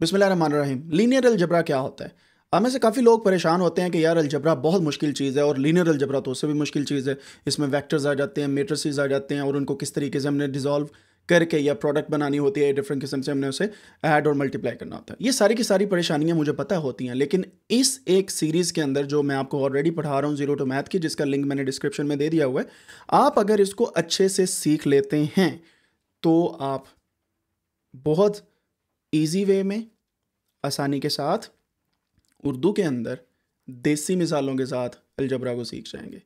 बिसमीम linear algebra क्या होता है अब में से काफ़ी लोग परेशान होते हैं कि यार अलजबरा बहुत मुश्किल चीज़ है और लीनियर अलजबरा तो उससे भी मुश्किल चीज़ है इसमें वैक्टर्स आ जाते हैं मेट्रसेस आ जाते हैं और उनको किस तरीके से हमने डिज़ोल्व करके या प्रोडक्ट बनानी होती है डिफरेंट किस्म से हमने उसे ऐड और मल्टीप्लाई करना होता है ये सारी की सारी परेशानियाँ मुझे पता होती हैं लेकिन इस एक सीरीज़ के अंदर जो मैं आपको ऑलरेडी पढ़ा रहा हूँ जीरो टू मैथ की जिसका लिंक मैंने डिस्क्रिप्शन में दे दिया हुआ है आप अगर इसको अच्छे से सीख लेते हैं तो आप बहुत ईजी वे में आसानी के साथ उर्दू के अंदर देसी मिसालों के साथ अलजबरा को सीख जाएंगे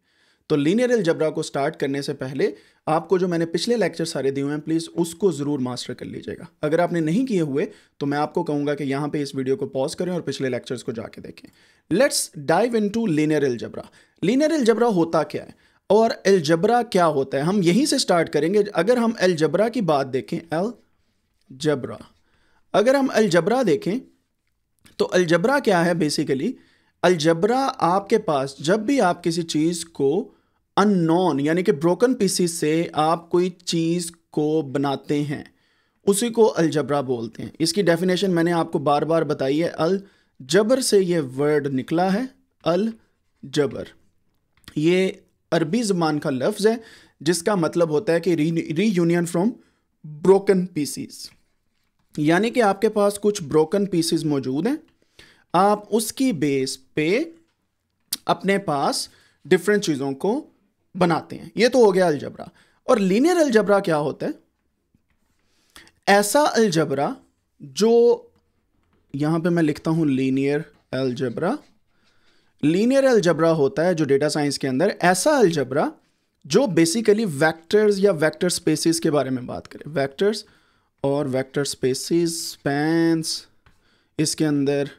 तो लीनियर अलजबरा को स्टार्ट करने से पहले आपको जो मैंने पिछले लेक्चर सारे दिए हुए हैं प्लीज़ उसको ज़रूर मास्टर कर लीजिएगा अगर आपने नहीं किए हुए तो मैं आपको कहूँगा कि यहाँ पे इस वीडियो को पॉज करें और पिछले लेक्चर्स को जाके देखें let's dive into linear algebra linear algebra होता क्या है और अलजबरा क्या होता है हम यहीं से स्टार्ट करेंगे अगर हम अलजबरा की बात देखें एल जबरा अगर हम अलजबरा देखें तो अलजबरा क्या है बेसिकली अलजबरा आपके पास जब भी आप किसी चीज़ को अननोन यानी कि ब्रोकन पीसीस से आप कोई चीज़ को बनाते हैं उसी को अलजबरा बोलते हैं इसकी डेफिनेशन मैंने आपको बार बार बताई है अल जबर से ये वर्ड निकला है अल जबर ये अरबी ज़बान का लफ्ज़ है जिसका मतलब होता है कि री यूनियन फ्रॉम ब्रोकन पीसीस यानी कि आपके पास कुछ ब्रोकन पीसेस मौजूद हैं आप उसकी बेस पे अपने पास डिफरेंट चीज़ों को बनाते हैं ये तो हो गया अलजबरा और लीनियर अलजबरा क्या होता है ऐसा अलजबरा जो यहाँ पे मैं लिखता हूँ लीनियर अलजबरा लीनियर अलजबरा होता है जो डेटा साइंस के अंदर ऐसा अलजबरा जो बेसिकली वेक्टर्स या वेक्टर स्पेसिस के बारे में बात करें वैक्टर्स और वेक्टर स्पेसिस स्पैंस इसके अंदर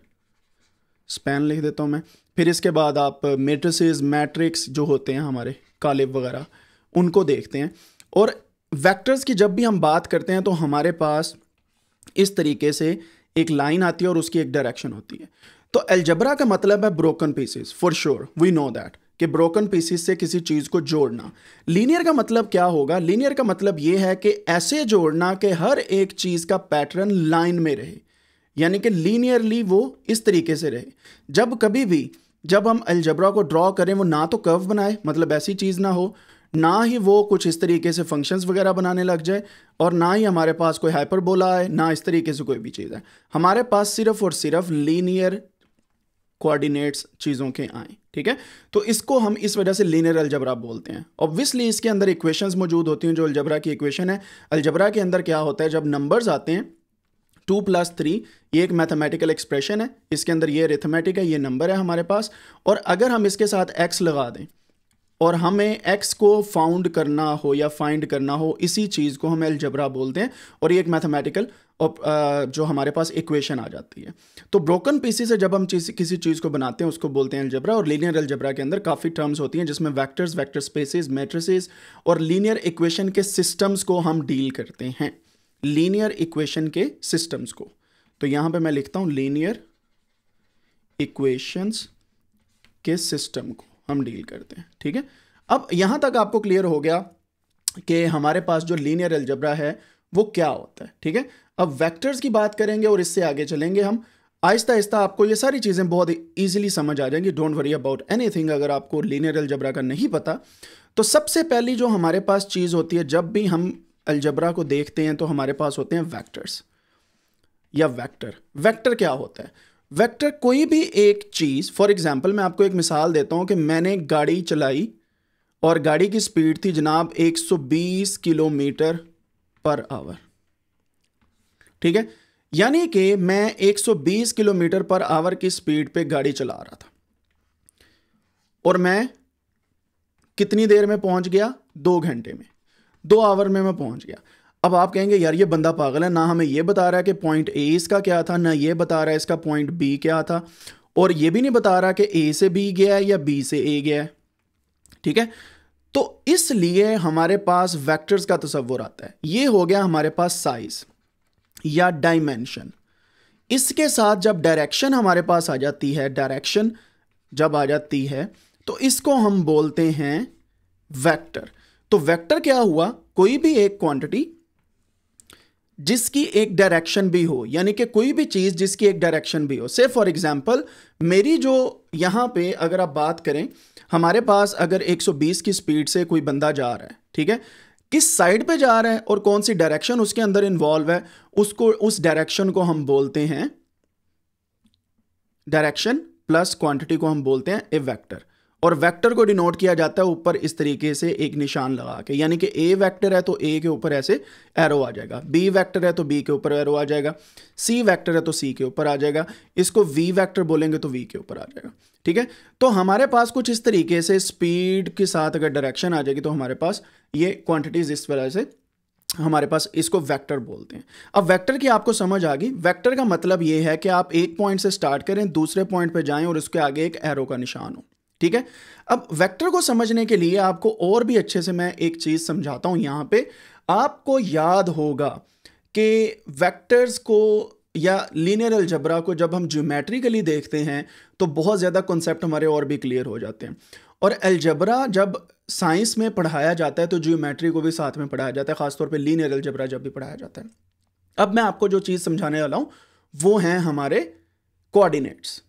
स्पैन लिख देता हूँ मैं फिर इसके बाद आप मेट्रिसेस मैट्रिक्स जो होते हैं हमारे कालिब वगैरह उनको देखते हैं और वेक्टर्स की जब भी हम बात करते हैं तो हमारे पास इस तरीके से एक लाइन आती है और उसकी एक डायरेक्शन होती है तो एल्जबरा का मतलब है broken pieces for sure we know that कि ब्रोकन पीसीस से किसी चीज़ को जोड़ना लीनियर का मतलब क्या होगा लीनियर का मतलब ये है कि ऐसे जोड़ना कि हर एक चीज़ का पैटर्न लाइन में रहे यानी कि लीनियरली वो इस तरीके से रहे जब कभी भी जब हम अलजबरा को ड्रॉ करें वो ना तो कर्व बनाए मतलब ऐसी चीज़ ना हो ना ही वो कुछ इस तरीके से फंक्शंस वगैरह बनाने लग जाए और ना ही हमारे पास कोई हाइपरबोला है ना इस तरीके से कोई भी चीज़ है हमारे पास सिर्फ और सिर्फ लीनियर कोऑर्डिनेट्स चीज़ों के आए ठीक है तो इसको हम इस वजह से लीनियर अलजबरा बोलते हैं ऑब्वियसली इसके अंदर इक्वेशंस मौजूद होती हैं जो अलजबरा की इक्वेशन है अलजबरा के अंदर क्या होता है जब नंबर्स आते हैं टू प्लस थ्री ये एक मैथमेटिकल एक्सप्रेशन है इसके अंदर ये रिथमेटिक है ये नंबर है हमारे पास और अगर हम इसके साथ एक्स लगा दें और हमें एक्स को फाउंड करना हो या फाइंड करना हो इसी चीज़ को हम एलजबरा बोलते हैं और ये एक मैथमेटिकल जो हमारे पास इक्वेशन आ जाती है तो ब्रोकन पीसी से जब हम चीज किसी चीज़ को बनाते हैं उसको बोलते हैं एलजबरा और लीनियर एलजबरा के अंदर काफ़ी टर्म्स होती हैं जिसमें वैक्टर्स वैक्टर स्पेसिस मैट्रिसेस और लीनियर इक्वेशन के सिस्टम्स को हम डील करते हैं लीनियर इक्वेशन के सिस्टम्स को तो यहाँ पर मैं लिखता हूँ लीनियर इक्वेशंस के सिस्टम को हम डील करते हैं ठीक है अब यहां तक आपको क्लियर हो गया कि हमारे पास जो लीनियर एल्जबरा है वो क्या होता है ठीक है अब वेक्टर्स की बात करेंगे और इससे आगे चलेंगे हम आहिस्ता आहिस्ता आपको ये सारी चीज़ें बहुत ईजिली समझ आ जाएंगी डोंट वरी अबाउट एनीथिंग अगर आपको लीनियर अलजबरा का नहीं पता तो सबसे पहली जो हमारे पास चीज़ होती है जब भी हम अल्जबरा को देखते हैं तो हमारे पास होते हैं वैक्टर्स या वैक्टर वैक्टर क्या होता है वेक्टर कोई भी एक चीज़ फॉर एग्जांपल मैं आपको एक मिसाल देता हूं कि मैंने गाड़ी चलाई और गाड़ी की स्पीड थी जनाब 120 किलोमीटर पर आवर ठीक है यानी कि मैं 120 किलोमीटर पर आवर की स्पीड पे गाड़ी चला रहा था और मैं कितनी देर में पहुंच गया दो घंटे में दो आवर में मैं पहुंच गया अब आप कहेंगे यार ये बंदा पागल है ना हमें ये बता रहा है कि पॉइंट ए इसका क्या था ना ये बता रहा है इसका पॉइंट बी क्या था और ये भी नहीं बता रहा कि ए से बी गया है या बी से ए गया है ठीक है तो इसलिए हमारे पास वेक्टर्स का तस्वर आता है ये हो गया हमारे पास साइज या डायमेंशन इसके साथ जब डायरेक्शन हमारे पास आ जाती है डायरेक्शन जब आ जाती है तो इसको हम बोलते हैं वेक्टर तो वेक्टर क्या हुआ कोई भी एक क्वांटिटी जिसकी एक डायरेक्शन भी हो यानी कि कोई भी चीज़ जिसकी एक डायरेक्शन भी हो से फॉर एग्जांपल मेरी जो यहाँ पे अगर आप बात करें हमारे पास अगर 120 की स्पीड से कोई बंदा जा रहा है ठीक है किस साइड पे जा रहा है और कौन सी डायरेक्शन उसके अंदर इन्वॉल्व है उसको उस डायरेक्शन को हम बोलते हैं डायरेक्शन प्लस क्वांटिटी को हम बोलते हैं ए वैक्टर और वेक्टर को डिनोट किया जाता है ऊपर इस तरीके से एक निशान लगा के यानी कि ए वेक्टर है तो ए के ऊपर ऐसे एरो आ जाएगा बी वेक्टर है तो बी के ऊपर एरो आ जाएगा सी वेक्टर है तो सी के ऊपर आ जाएगा इसको वी वेक्टर बोलेंगे तो वी के ऊपर आ जाएगा ठीक है तो हमारे पास कुछ इस तरीके से स्पीड के साथ अगर डायरेक्शन आ जाएगी तो हमारे पास ये क्वांटिटीज इस वजह से हमारे पास इसको वेक्टर बोलते हैं अब वेक्टर की आपको समझ आ गई वैक्टर का मतलब ये है कि आप एक पॉइंट से स्टार्ट करें दूसरे पॉइंट पर जाएं और उसके आगे एक एरो का निशान हो ठीक है अब वेक्टर को समझने के लिए आपको और भी अच्छे से मैं एक चीज़ समझाता हूं यहां पे आपको याद होगा कि वेक्टर्स को या लीनियर अलजबरा को जब हम ज्योमेट्रिकली देखते हैं तो बहुत ज़्यादा कॉन्सेप्ट हमारे और भी क्लियर हो जाते हैं और अलजबरा जब साइंस में पढ़ाया जाता है तो ज्योमेट्री को भी साथ में पढ़ाया जाता है ख़ासतौर पर लीनियर अलजबरा जब भी पढ़ाया जाता है अब मैं आपको जो चीज़ समझाने वाला हूं वो हैं हमारे कोऑर्डिनेट्स